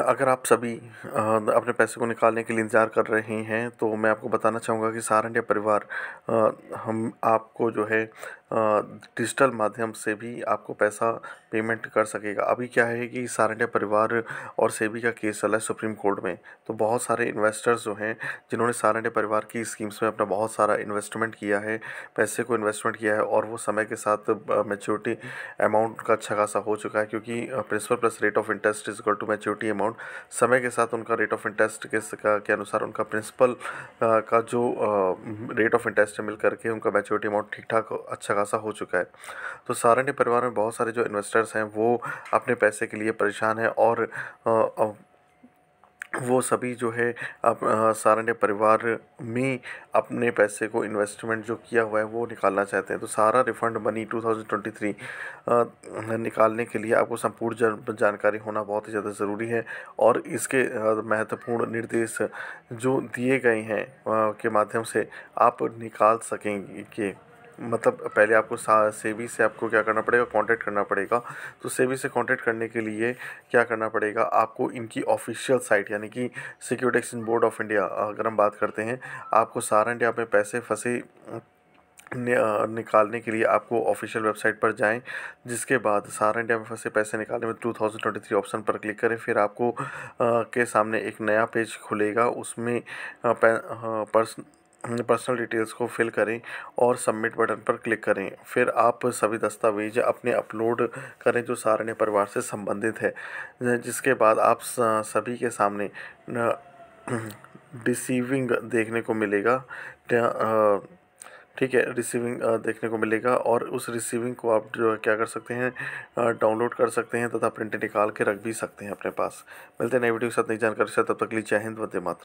अगर आप सभी अपने पैसे को निकालने के लिए इंतज़ार कर रहे हैं तो मैं आपको बताना चाहूँगा कि सहारन या परिवार हम आपको जो है डिजिटल माध्यम से भी आपको पैसा पेमेंट कर सकेगा अभी क्या है कि सारण्य परिवार और सेबी का केस चला है सुप्रीम कोर्ट में तो बहुत सारे इन्वेस्टर्स जो हैं जिन्होंने सारण्य परिवार की स्कीम्स में अपना बहुत सारा इन्वेस्टमेंट किया है पैसे को इन्वेस्टमेंट किया है और वो समय के साथ मेच्योरिटी अमाउंट का अच्छा खासा हो चुका है क्योंकि principal plus rate of interest is equal to maturity amount समय के साथ उनका रेट ऑफ इंटरेस्ट के, के अनुसार उनका प्रिंसिपल का जो रेट ऑफ इंटरेस्ट है मिल करके उनका मेच्योरिटी अमाउंट ठीक ठाक अच्छा अच्छा खासा हो चुका है तो सहारनी परिवार में बहुत सारे जो इन्वेस्टर्स हैं वो अपने पैसे के लिए परेशान हैं और वो सभी जो है अब सहारण्य परिवार में अपने पैसे को इन्वेस्टमेंट जो किया हुआ है वो निकालना चाहते हैं तो सारा रिफंड मनी 2023 निकालने के लिए आपको संपूर्ण जानकारी होना बहुत ही ज़्यादा ज़रूरी है और इसके महत्वपूर्ण निर्देश जो दिए गए हैं के माध्यम से आप निकाल सकेंगे मतलब पहले आपको सेबी से आपको क्या करना पड़ेगा कांटेक्ट करना पड़ेगा तो सेबी से कांटेक्ट करने के लिए क्या करना पड़ेगा आपको इनकी ऑफिशियल साइट यानी कि Security Exchange Board of India अगर हम बात करते हैं आपको सारा इंडिया में पैसे फंसे निकालने के लिए आपको ऑफिशियल वेबसाइट पर जाएं जिसके बाद सारा इंडिया में फंसे पैसे निकालने में 2023 ऑप्शन पर क्लिक करें फिर आपको आ, के सामने एक नया पेज खुलेगा उसमें पर्सन पर्सनल डिटेल्स को फिल करें और सबमिट बटन पर क्लिक करें फिर आप सभी दस्तावेज अपने अपलोड करें जो सारण्य परिवार से संबंधित है जिसके बाद आप सभी के सामने रिसीविंग देखने को मिलेगा ठीक है रिसीविंग देखने को मिलेगा और उस रिसीविंग को आप जो क्या कर सकते हैं डाउनलोड कर सकते हैं तथा प्रिंट निकाल के रख भी सकते हैं अपने पास मिलते हैं नई वीडियो के साथ नई जानकारी के साथ तब तक लीजिए जय हिंद वंदे मातरम